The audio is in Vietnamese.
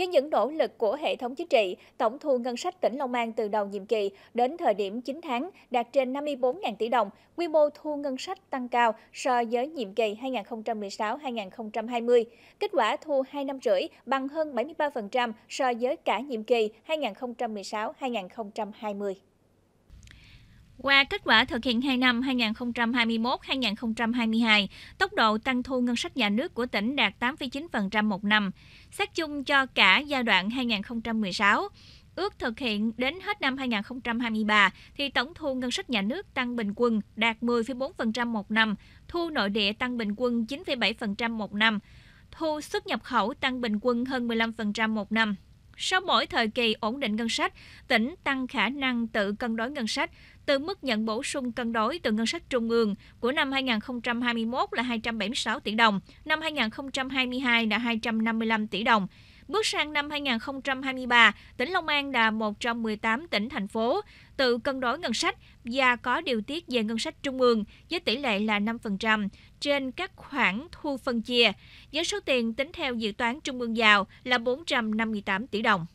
Với những nỗ lực của hệ thống chính trị, tổng thu ngân sách tỉnh Long An từ đầu nhiệm kỳ đến thời điểm 9 tháng đạt trên 54.000 tỷ đồng, quy mô thu ngân sách tăng cao so với nhiệm kỳ 2016-2020. Kết quả thu 2 năm rưỡi bằng hơn 73% so với cả nhiệm kỳ 2016-2020. Qua kết quả thực hiện 2 năm 2021-2022, tốc độ tăng thu ngân sách nhà nước của tỉnh đạt 8,9% một năm, xét chung cho cả giai đoạn 2016. Ước thực hiện đến hết năm 2023 thì tổng thu ngân sách nhà nước tăng bình quân đạt 10,4% một năm, thu nội địa tăng bình quân 9,7% một năm, thu xuất nhập khẩu tăng bình quân hơn 15% một năm. Sau mỗi thời kỳ ổn định ngân sách, tỉnh tăng khả năng tự cân đối ngân sách từ mức nhận bổ sung cân đối từ ngân sách trung ương của năm 2021 là 276 tỷ đồng, năm 2022 là 255 tỷ đồng, Bước sang năm 2023, tỉnh Long An là một trong 18 tỉnh thành phố tự cân đối ngân sách và có điều tiết về ngân sách trung ương với tỷ lệ là 5% trên các khoản thu phân chia, với số tiền tính theo dự toán trung ương giao là 458 tỷ đồng.